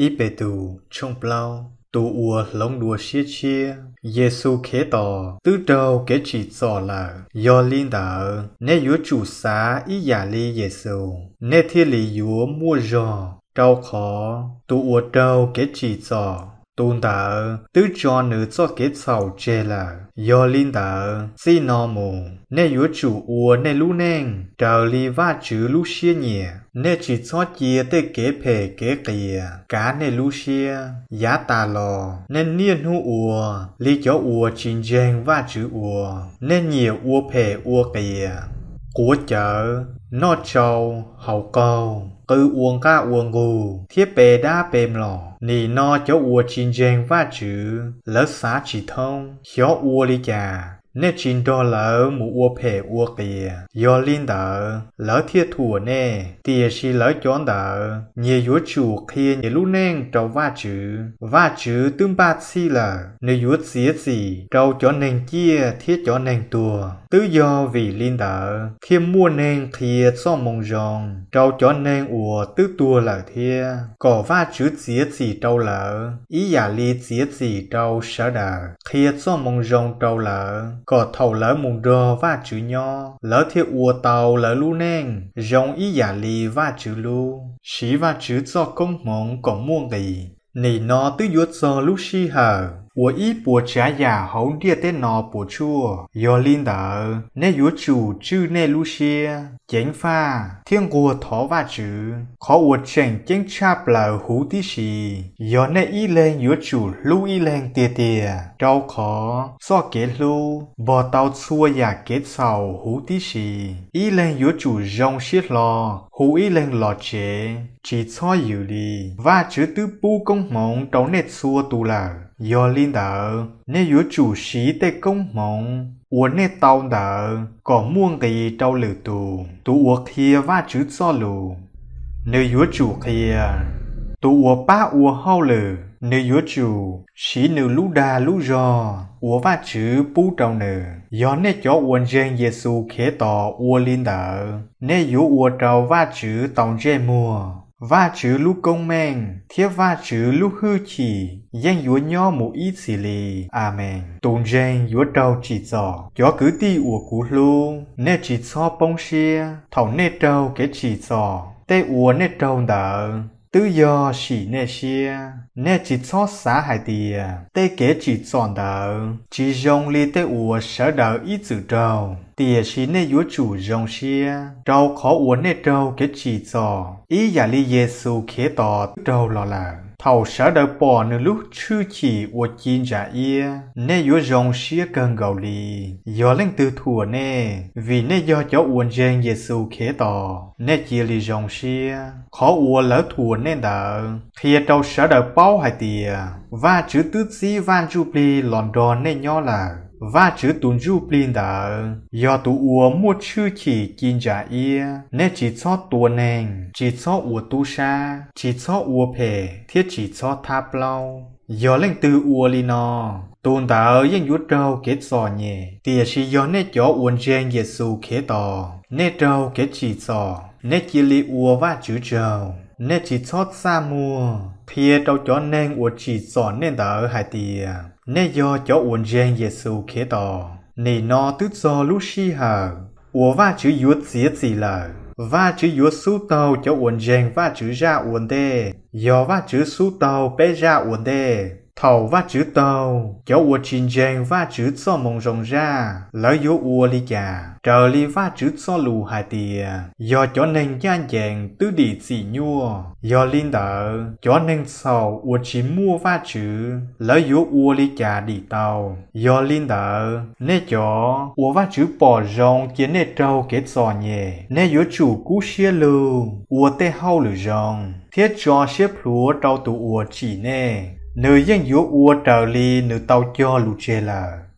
ít bề tù trong plau tu ua lông đua xia chia Giêsu khế tỏ tứ trâu kế chỉ tỏ là do liên đạo nè yếu chủ xá ý giả li Giêsu nè thiên lý yếu mua giò trâu khó tu ua trâu kế chỉ tỏ tôn tờ tứ cho nữ cho kết sầu chê là do linh tờ si nò mù nè yếu chủ ua nè lũ nèng trở li va chữ lũ xia nhỉ nè chỉ cho chia tê kế phê kế kìa cá nè lũ xia giá tà lò nè niên hú ua li cho ua chín dèn va chữ ua nè nhiều ua phê ua kìa của chợ nó trâu hậu câu cư uông ca uông gù thiết bề đa bềm lò nì no cho uông chín giang va chữ lỡ xá chỉ thông hiếu uông đi trà nè chín đô lỡ mù ua phê ua kìa do linh đỡ lỡ thiệt thùa nè tìa xì lỡ chón đỡ nhẹ yếu chủ kia nhẹ lũ nèng trâu va chữ va chữ tương ba xì lỡ nè yếu xìa xì trâu chó nèng kia thiết chó nèng tùa tứ do vì linh đỡ khi mua nèng kia so mông rong trâu chó nèng ua tứ tùa lỡ thia cỏ va chữ xìa xì trâu lỡ ý giả li xìa xì trâu sở đỡ kia so mông rong trâu lỡ có thầu lỡ mùng rơ và chữ nho lỡ thiệt ua tàu lỡ lu neng rong ý giả lì và chữ lu sĩ và chữ do công mộng có muôn gì nỉ nó tứ yuột do lu si hờ 我一波家呀好爹的那波出，要领导那有主就那路些减法，天国讨伐主，可我正经查不了好的事，要那一人有主路一人爹爹，招可说给路，不到错呀给少好的事，一人有主让些了。hú ý lên lọ chế chỉ cho yếu đi và chữ tư bu công mộng trong nét xua tu là do linh đỡ nếu yếu chủ sĩ tê công mộng uốn nét tàu đỡ có muôn cái trong lử tù tu uống kia và chữ cho lù nếu yếu chủ kia tu uống ba uống hao lử nếu yếu chủ sĩ nữ lũ đà lũ giò ủa va chữ bú trâu nữ do nè cho uôn gen giêsu khế tỏ ua linh đỡ nè yếu ua trâu va chữ tòng dê mua, va chữ lũ công men thiết va chữ lũ hư chỉ danh yếu nho mù ít xì lì amen tôn danh yếu trâu chỉ dò cho cứ ti ủa cú lu nè chỉ so bông xia thảo nè trâu kế chỉ dò tê ủa nè trâu đỡ tự do chỉ nè xia nè chỉ cho xã hải địa tê kế chỉ chọn đầu chỉ dùng li tê ủa sở đầu ý chữ đầu địa chỉ nè yếu chủ dùng xia đầu khó uốn nè đầu kế chỉ cho ý giả li giê xu kế tỏ đầu lo lắng thầu sở đợi bỏ nửa lúc chư chỉ của chín giả ia nè yếu dòng xia cần gạo lì do lên từ thủa nè vì nè do cho uốn gen giêsu khế tò nè chia lì dòng xia khó uốn lỡ thủa nè đỡ khi tàu sở đợi bao hai tiền và chữ tư si van chu pli London này nhỏ là và chữ tùn chu pli đã do tụ ua mua chữ chỉ chín giả ia nên chỉ cho tua nền chỉ cho ua tu sa chỉ cho ua pè thiết chỉ cho tháp lâu do lên từ ua li no tôn tạo yên yút trâu kết sò nhẹ tìa si do nét chó uốn gen giê xu khế tò nét trâu kết chỉ sò nét chỉ li ua và chữ trâu nên chỉ chót xa mùa phía đâu chó nên uổng chỉ giòn nên tờ hai tì nên do cho uổng gen Giêsu kế tò nên nó tức do lú si hờ uổng va chữ yuột giết gì lờ và chữ yuột su tàu cho uổng gen và chữ ra uổng đê do và chữ su tàu bé ra uổng đê thầu và chữ tàu cho ua chín jen và chữ cho mong rong ra lỡ yếu ua li già trở li và chữ cho lù hai tìa do cho nên gian dàng tứ đi xì nhua do linh đỡ cho nên sau ua chín mua và chữ lỡ yếu ua li già đi tàu do linh đỡ nè cho ua và chữ bỏ rong kia nè trâu kết sò nhẹ nè yếu chủ cú xia lưu ua tê hau lử rong thiết cho xếp lúa trâu tụ ua chỉ nè nữ dân dụ ua trở li nữ tàu cho lù chê là